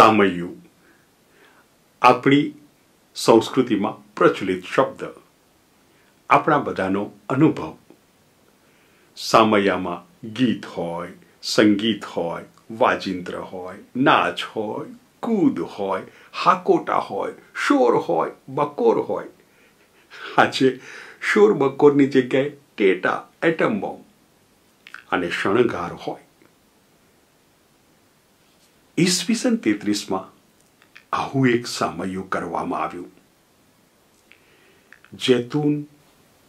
સામયું આપણી સંસ્કૃતિમાં પ્રચલિત શબ્દ આપણા બધાનો અનુભવ સામયામાં ગીત હોય સંગીત હોય વાજિંત્ર હોય નાચ હોય કૂદ હોય હાકોટા હોય શોર હોય બકોર હોય આજે શોર બકોરની જગ્યાએ ટેટા એટમ બોમ્બ અને શણગાર હોય ઈસવીસન તેત્રીસમાં આવું એક સામયું કરવામાં આવ્યું જેતુન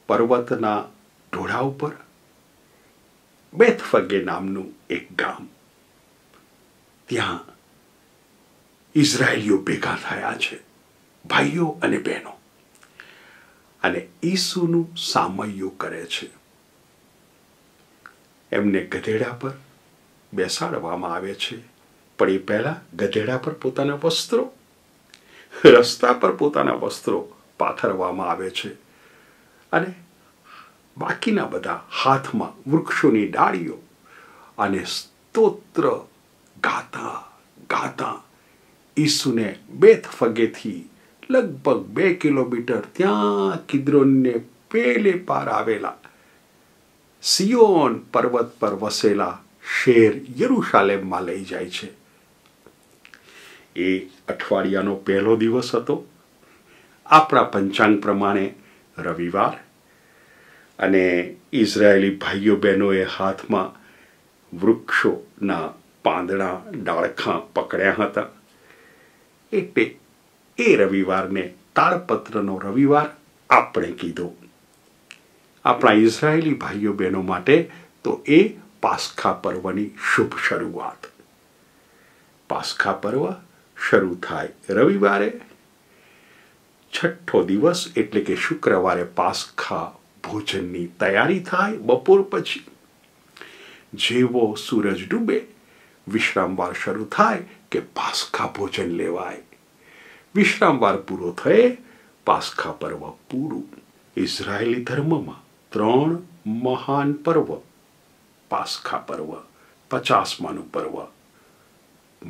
પર્વતના ઢોળા ઉપર બેથફગે નામનું એક ગામ ત્યાં ઇઝરાયેલીઓ ભેગા થયા છે ભાઈઓ અને બહેનો અને ઈસુનું સામયું કરે છે એમને ગધેડા પર બેસાડવામાં આવે છે પડી પહેલા ગધેડા પર પોતાના વસ્ત્રો રસ્તા પર પોતાના વસ્ત્રો પાથરવામાં આવે છે અને બાકીના બધા હાથમાં વૃક્ષોની ડાળીઓ અને સ્તોત્ર ગાતા ગાતા ઈસુને બેથફગેથી લગભગ બે કિલોમીટર ત્યાં કિદ્રોનને પેલે પાર આવેલા સિયોન પર્વત પર વસેલા શેર યરુશાલેમમાં લઈ જાય છે એ અઠવાડિયાનો પહેલો દિવસ હતો આપણા પંચાંગ પ્રમાણે રવિવાર અને ઇઝરાયેલી ભાઈઓ બહેનોએ હાથમાં વૃક્ષોના પાંદડા ડાળખાં પકડ્યા હતા એટલે એ રવિવારને તાળપત્રનો રવિવાર આપણે કીધો આપણા ઇઝરાયેલી ભાઈઓ બહેનો માટે તો એ પાસ્ખા પર્વની શુભ શરૂઆત પાસ્ખા પર્વ शुरू થાય रविवारी छठो दिवस એટલે કે શુક્રવારે пасખા ભોજનની તૈયારી થાય બપોર પછી જેવો સૂરજ ડૂબે विश्रामવાર શરૂ થાય કે пасખા ભોજન લેવાય विश्रामવાર પૂરો થાય пасખા પર્વ પૂરો ઇઝરાયેલી ધર્મમાં ત્રણ મહાન પર્વ пасખા પર્વ પચાસમાનુ પર્વ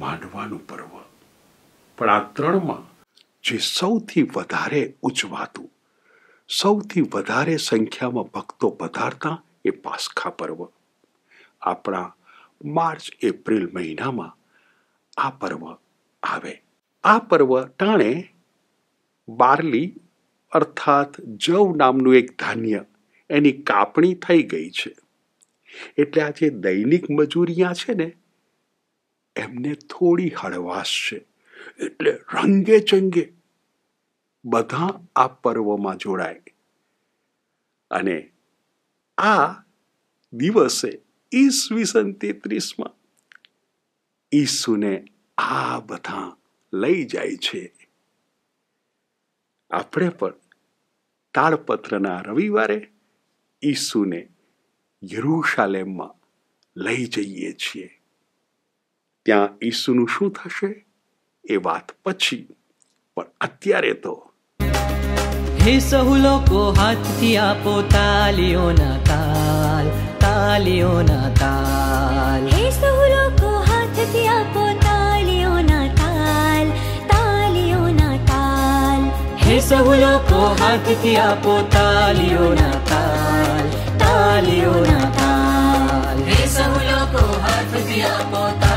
માંડવાનો પર્વ પણ આ ત્રણમાં જે સૌથી વધારે ઉજવાતું સૌથી વધારે સંખ્યામાં ભક્તો પધારતા એ પાસખા પર્વ આપણા માર્ચ એપ્રિલ મહિનામાં આ પર્વ આવે આ પર્વ ટાણે બારલી અર્થાત જવ નામનું એક ધાન્ય એની કાપણી થઈ ગઈ છે એટલે આ જે દૈનિક મજૂરિયા છે ને એમને થોડી હળવાશ છે એટલે રંગે ચંગે બધા આ પર્વમાં જોડાય અને આ દિવસે ઈસવીસન તેત્રીસમાં ઈસુને આ બધા લઈ જાય છે આપણે પણ તાળપત્રના રવિવારે ઈસુને યરૂશાલેમમાં લઈ જઈએ છીએ ત્યાં ઈસુનું શું થશે ए बात पची पर અત્યારે તો હે સહોલોકો હાથ થી આપો તાળીઓ ના તાલ તાળીઓ ના તાલ હે સહોલોકો હાથ થી આપો તાળીઓ ના તાલ તાળીઓ ના તાલ હે સહોલોકો હાથ થી આપો તાળીઓ ના તાલ તાળીઓ ના તાલ હે સહોલોકો હાથ થી આપો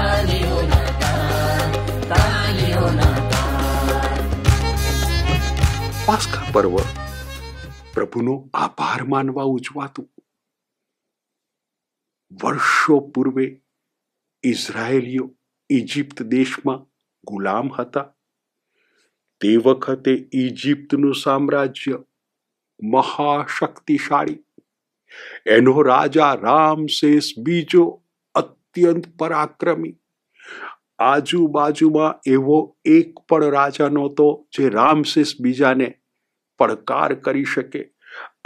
પાસ્કા પર્વ પ્રભુનો આભાર માનવા ઉજવાતું વર્ષો પૂર્વે ઇઝરાયેલીઓ ઇજિપ્ત દેશમાં ગુલામ હતા તે વખતે ઇજિપ્તનું સામ્રાજ્ય મહાશક્તિશાળી એનો રાજા રામસેસ બીજો અત્યંત પરાક્રમી આજુબાજુમાં એવો એક પણ રાજા નહોતો જે રામશીસ બીજાને પડકાર કરી શકે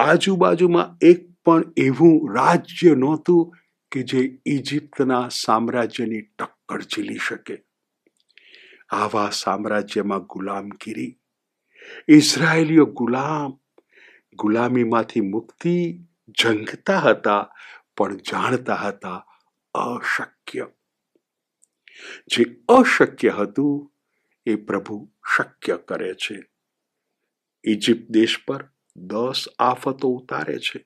આજુબાજુમાં એક પણ એવું રાજ્ય નહોતું કે જે ઇજિપ્તના સામ્રાજ્યની ટક્કર ઝીલી શકે આવા સામ્રાજ્યમાં ગુલામગીરી ઇઝરાયેલીઓ ગુલામ ગુલામીમાંથી મુક્તિ જંગતા હતા પણ જાણતા હતા અશક્ય જે અશક્ય હતું એ પ્રભુ શક્ય કરે છે ઇજિપ્ત દેશ પર દસ આફતો ઉતારે છે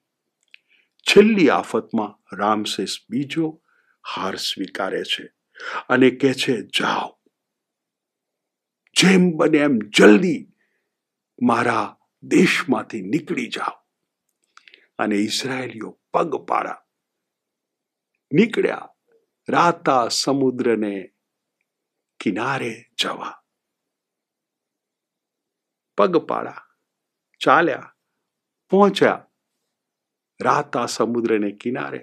છેલ્લી આફતમાં રામસેસ બીજો હાર સ્વીકારે છે અને કહે છે જાઓ જેમ બને એમ જલ્દી મારા દેશમાંથી નીકળી જાઓ અને ઇઝરાયેલીઓ પગપાળા નીકળ્યા રાતા સમુદ્રને કિનારે જવા પગપાળા ચાલ્યા પહોંચ્યા રાતા સમુદ્રને કિનારે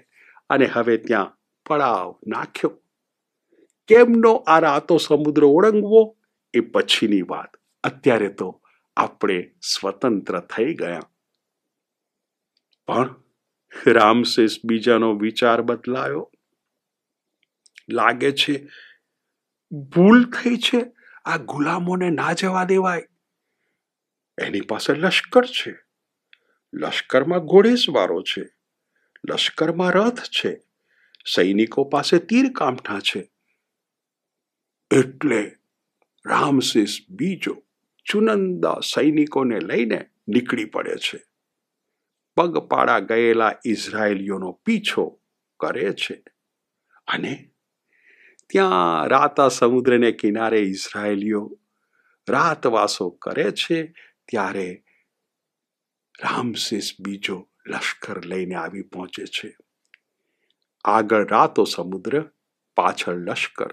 અને હવે ત્યાં પડાવ નાખ્યો કેમનો આ રાતો સમુદ્ર ઓળંગવો એ પછીની વાત અત્યારે તો આપણે સ્વતંત્ર થઈ ગયા પણ રામશેષ બીજાનો વિચાર બદલાયો લાગે છે ભૂલ થઈ છે આ ગુલામોને ના જવા દેવાય એની પાસે લશ્કર છે લશ્કરમાં ઘોડેસવારો છે લશ્કરમાં રથ છે સૈનિકો પાસે તીર કામઠા છે એટલે રામશીસ બીજો ચુનંદા સૈનિકોને લઈને નીકળી પડે છે પગપાળા ગયેલા ઇઝરાયેલીઓનો પીછો કરે છે અને ત્યાં રાતા સમુદ્રને કિનારે ઇઝરાયેલીઓ રાતવાસો કરે છે ત્યારે રામસીસ બીજો લશ્કર લઈને આવી પહોંચે છે આગળ રાતો સમુદ્ર પાછળ લશ્કર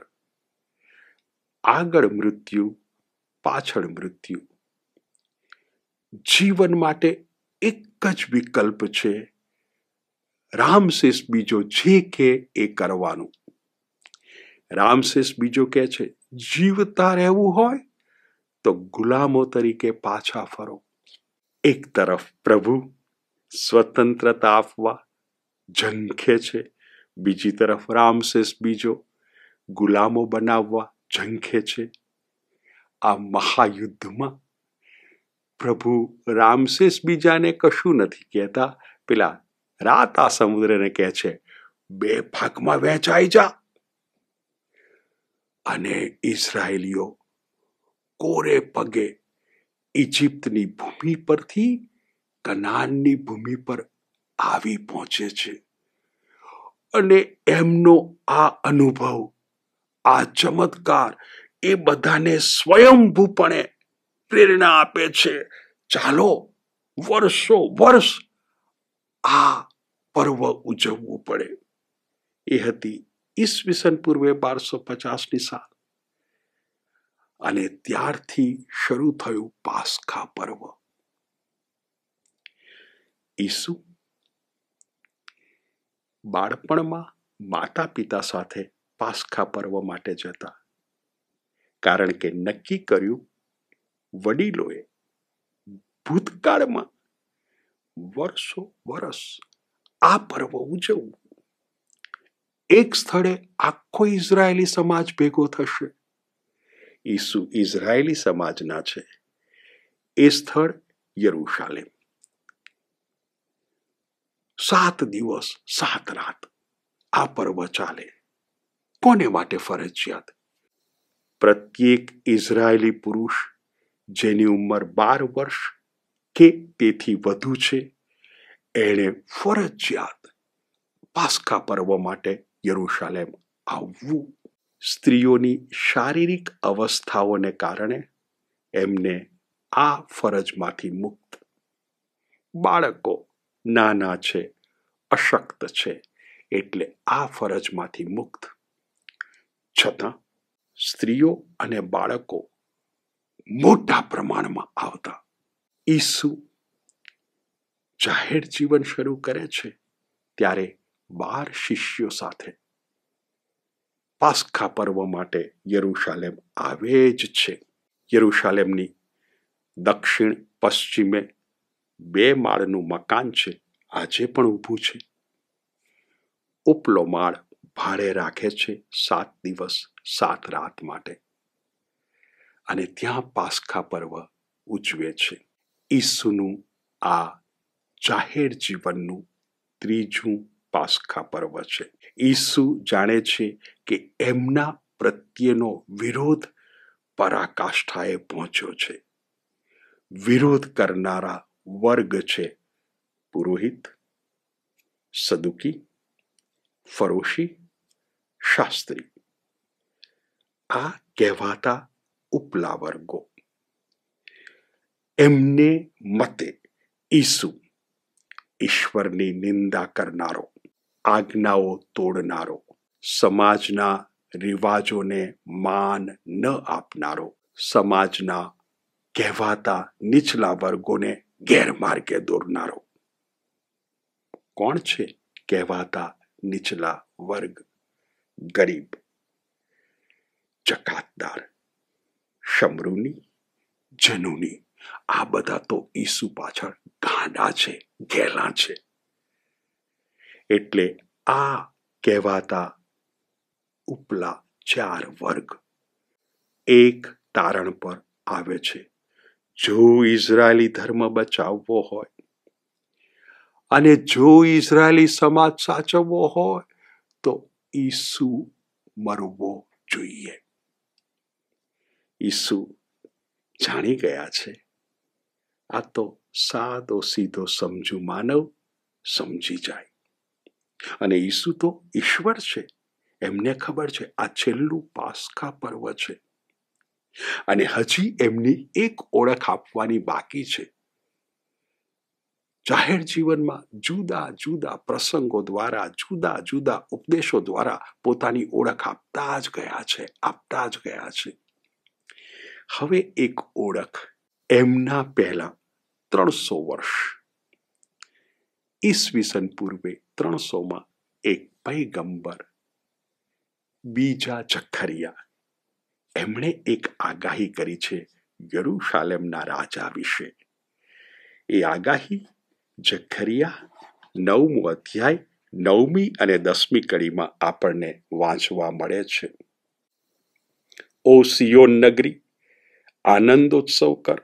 આગળ મૃત્યુ પાછળ મૃત્યુ જીવન માટે એક જ વિકલ્પ છે રામશીષ બીજો જે કે એ કરવાનું રામશેષ બીજો કહે છે જીવતા રહેવું હોય તો ગુલામો તરીકે પાછા ફરો એક તરફ પ્રભુ સ્વતંત્રતા આપવા ઝંખે છે બીજી તરફ રામશેષ બીજો ગુલામો બનાવવા ઝંખે છે આ મહાયુદ્ધમાં પ્રભુ રામશેષ બીજાને કશું નથી કહેતા પેલા રાત આ સમુદ્રને કહે છે બે ભાગમાં વહેંચાઈ જા અને ઇઝરાયેલીઓ કોરે પગે ઇજિપ્તની ભૂમિ પરથી કનાનની ભૂમિ પર આવી પહોંચે છે અને એમનો આ અનુભવ આ ચમત્કાર એ બધાને સ્વયંભૂપણે પ્રેરણા આપે છે ચાલો વર્ષો વર્ષ આ પર્વ ઉજવવું પડે એ હતી ઈસવીસન પૂર્વે બારસો પચાસની સાલ અને ત્યારથી શરૂ થયું પાસખા પર્વ ઈસુ બાળપણમાં માતા પિતા સાથે પાસખા પર્વ માટે જતા કારણ કે નક્કી કર્યું વડીલોએ ભૂતકાળમાં વર્ષો વર્ષ આ પર્વ ઉજવવું એક સ્થળે આખો ઇઝરાયેલી સમાજ ભેગો થશે ઈસુ ઇઝરાયેલી સમાજના છે એ સ્થળ યરુશાલેમ સાત દિવસ સાત રાત આ પર્વ ચાલે કોને માટે ફરજિયાત પ્રત્યેક ઇઝરાયેલી પુરુષ જેની ઉંમર બાર વર્ષ કે તેથી વધુ છે એણે ફરજિયાત પાસ્કા પર્વ માટે યરૂશાલેમ આવવું સ્ત્રીઓની શારીરિક અવસ્થાઓને કારણે એમને આ ફરજમાંથી મુક્ત બાળકો નાના છે અશક્ત છે એટલે આ ફરજમાંથી મુક્ત છતાં સ્ત્રીઓ અને બાળકો મોટા પ્રમાણમાં આવતા ઈસુ જાહેર જીવન શરૂ કરે છે ત્યારે બાર શિષ્યો સાથે પાસ્ખા પર્વ માટે યરૂશાલેમ આવે જ છે યરૂશાલેમની દક્ષિણ પશ્ચિમે બે માળનું મકાન છે આજે પણ ઊભું છે ઉપલો માળ ભાડે રાખે છે સાત દિવસ સાત રાત માટે અને ત્યાં પાસ્ખા પર્વ ઉજવે છે ઈસુનું આ જાહેર જીવનનું ત્રીજું પાસખા પર્વ છે ઈસુ જાણે છે કે એમના પ્રત્યેનો વિરોધ પરાકાષ્ઠાએ પહોંચ્યો છે વિરોધ કરનારા વર્ગ છે પુરોહિત સદુકી ફરોશી શાસ્ત્રી આ કહેવાતા ઉપલા વર્ગો એમને મતે ઈસુ ઈશ્વરની નિંદા કરનારો આજ્ઞાઓ તોડનારો સમાજના રિવાજોને માન ન આપનારો સમાજના કહેવાતા નીચલા વર્ગોને ગેરમાર્ગે દોરનારો કોણ છે કહેવાતા નીચલા વર્ગ ગરીબ ચકાતદાર શમરૂની જનુની આ બધા તો ઈસુ પાછળ ગાંડા છે ગેલા છે એટલે આ કહેવાતા ઉપલા ચાર વર્ગ એક તારણ પર આવે છે જો ઇઝરાયેલી ધર્મ બચાવવો હોય અને જો ઇઝરાયેલી સમાજ સાચવવો હોય તો ઈસુ મરવો જોઈએ ઈસુ જાણી ગયા છે આ તો સાદો સીધો સમજુ માનવ સમજી જાય અને ઈસુ તો ઈશ્વર છે એમને ખબર છે આ છેલ્લું પાસ્કા પર્વ છે અને હજી એમની એક ઓળખ આપવાની બાકી છે જાહેર જીવનમાં જુદા જુદા પ્રસંગો દ્વારા જુદા જુદા ઉપદેશો દ્વારા પોતાની ઓળખ આપતા જ ગયા છે આપતા જ ગયા છે હવે એક ઓળખ એમના પહેલા ત્રણસો વર્ષ ઈસવીસન પૂર્વે ત્રણસોમાં એક પૈગંબર બીજા જખરિયા એમણે એક આગાહી કરી છે યરુશાલેમના રાજા વિશે એ આગાહી જખરિયા નવમો અધ્યાય નવમી અને દસમી કડીમાં આપણને વાંચવા મળે છે ઓ સિયોન નગરી આનંદોત્સવ કર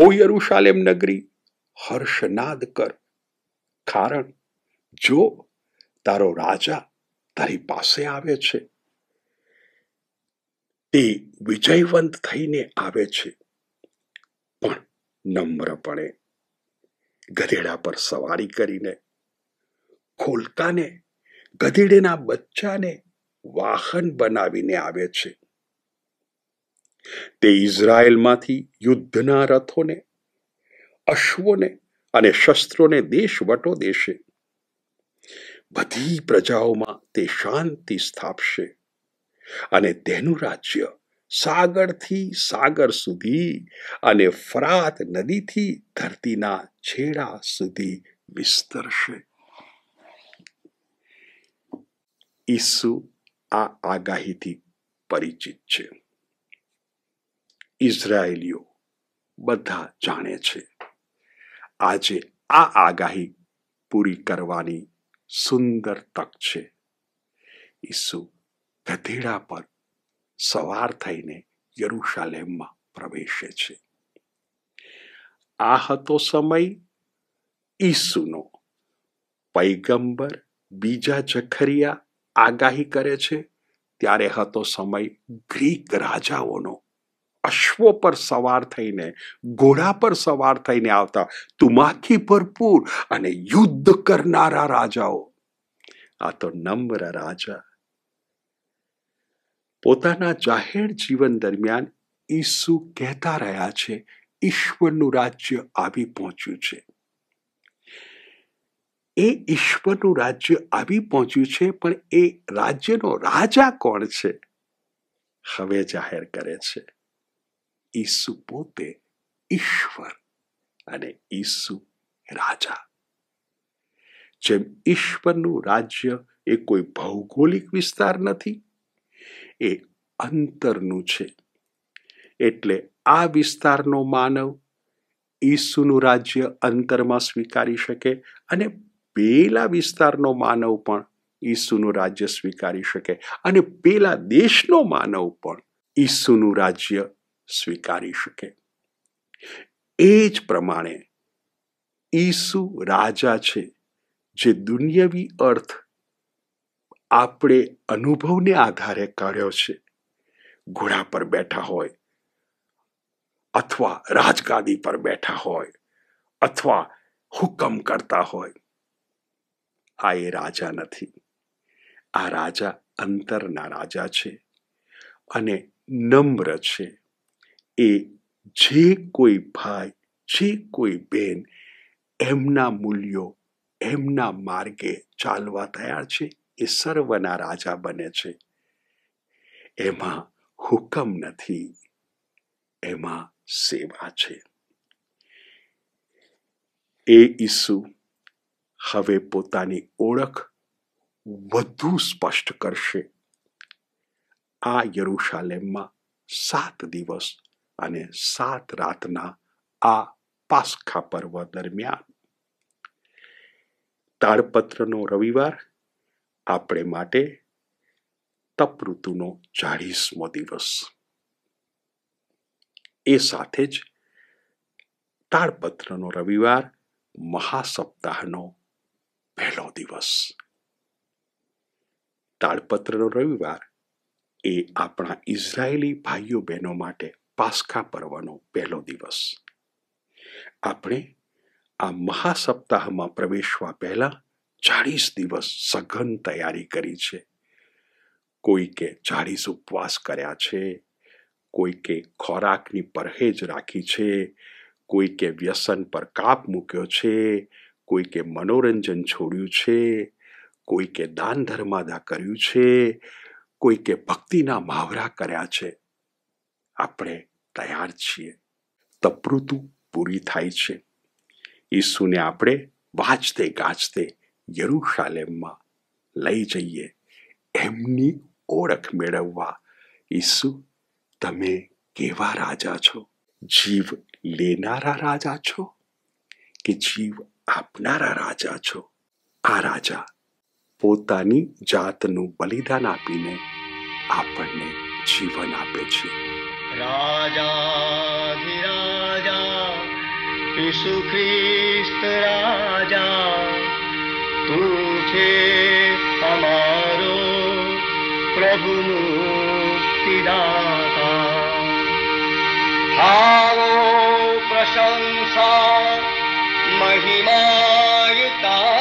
ઓ યરુશાલેમ નગરી હર્ષનાદ કર કારણ જો તારો રાજા તારી પાસે આવે છે તે વિજયવંત થઈને આવે છે પણ નમ્રપણે ગધેડા પર સવારી કરીને ખોલકાને ગધેડેના બચ્ચાને વાહન બનાવીને આવે છે તે ઇઝરાયલમાંથી યુદ્ધના રથોને અશ્વોને અને શસ્ત્રોને દેશવટો દેશે બધી પ્રજાઓમાં તે શાંતિ સ્થાપશે અને તેનું રાજ્ય સાગરથી સાગર સુધી અને ફરાત નદીથી ધરતીના છેડા સુધી વિસ્તરશે ઈસુ આ આગાહીથી પરિચિત છે ઇઝરાયેલીઓ બધા જાણે છે આજે આ આગાહી પૂરી કરવાની સુંદર તક છે ઈસુ ગધેડા પર સવાર થઈને યરુશાલેમમાં પ્રવેશે છે આ હતો સમય ઈસુનો પૈગંબર બીજા જખરિયા આગાહી કરે છે ત્યારે હતો સમય ગ્રીક રાજાઓનો અશ્વો પર સવાર થઈને ઘોડા પર સવાર થઈને આવતા તુમાથી ભરપૂર અને યુદ્ધ કરનારા રાજાઓ આ તો નમ્ર રાજા પોતાના જાહેર જીવન દરમિયાન ઈસુ કહેતા રહ્યા છે ઈશ્વરનું રાજ્ય આવી પહોંચ્યું છે એ ઈશ્વરનું રાજ્ય આવી પહોંચ્યું છે પણ એ રાજ્યનો રાજા કોણ છે હવે જાહેર કરે છે ઈસુ પોતે ઈશ્વર અને ઈસુ રાજા જેમ ઈશ્વરનું રાજ્ય એ કોઈ ભૌગોલિક વિસ્તાર નથી એ અંતરનું છે એટલે આ વિસ્તારનો માનવ ઈસુનું રાજ્ય અંતરમાં સ્વીકારી શકે અને પેલા વિસ્તારનો માનવ પણ ઈસુનું રાજ્ય સ્વીકારી શકે અને પેલા દેશનો માનવ પણ ઈસુનું રાજ્ય સ્વીકારી શકે એ જ પ્રમાણે ઈસુ રાજા છે જે દુનિયાવી અર્થ આપણે અનુભવને આધારે કાઢ્યો છે ઘોડા પર બેઠા હોય અથવા રાજગાદી પર બેઠા હોય અથવા હુકમ કરતા હોય આ એ રાજા નથી આ રાજા અંતરના રાજા છે અને નમ્ર છે એ જે કોઈ ભાઈ જે કોઈ બેન એમના મૂલ્યો એમના માર્ગે ચાલવા તૈયાર છે એ સર્વના રાજા બને છે એમાં હુકમ નથી એમાં સેવા છે એ ઈસુ હવે પોતાની ઓળખ વધુ સ્પષ્ટ કરશે આ યરુશાલેમમાં સાત દિવસ અને સાત રાતના આ પાસખા પર્વ દરમિયાન તાડપત્રનો રવિવાર આપણે માટે તપઋતુનો ચાળીસમો દિવસ એ સાથે જ તાળપત્રનો રવિવાર મહાસપ્તાહનો પહેલો દિવસ તાડપત્રનો રવિવાર એ આપણા ઇઝરાયેલી ભાઈઓ બહેનો માટે પાસખા પર્વનો પહેલો દિવસ આપણે આ મહાસપ્તાહમાં પ્રવેશવા પહેલા ચાળીસ દિવસ સઘન તૈયારી કરી છે કોઈકે ચાળીસ ઉપવાસ કર્યા છે કોઈકે ખોરાકની પરહેજ રાખી છે કોઈકે વ્યસન પર કાપ મૂક્યો છે કોઈકે મનોરંજન છોડ્યું છે કોઈકે દાન ધર્માદા કર્યું છે કોઈકે ભક્તિના મહાવરા કર્યા છે આપણે તૈયાર છીએ તપૃતુ પૂરી થાય છે ઈસુને આપણે વાંચતે ગાજતે યરુશાલેમમાં લઈ જઈએ એમની ઓળખ મેળવવા ઈસુ તમે કેવા રાજા છો જીવ લેનારા રાજા છો કે જીવ આપનારા રાજા છો આ રાજા પોતાની જાતનું બલિદાન આપીને આપણને જીવન આપે છે राजाधिराजा यीशु ख्रीस्त राजा तुझे हमारो प्रभु मुक्तिदाता हारो प्रशंसा महिमायुता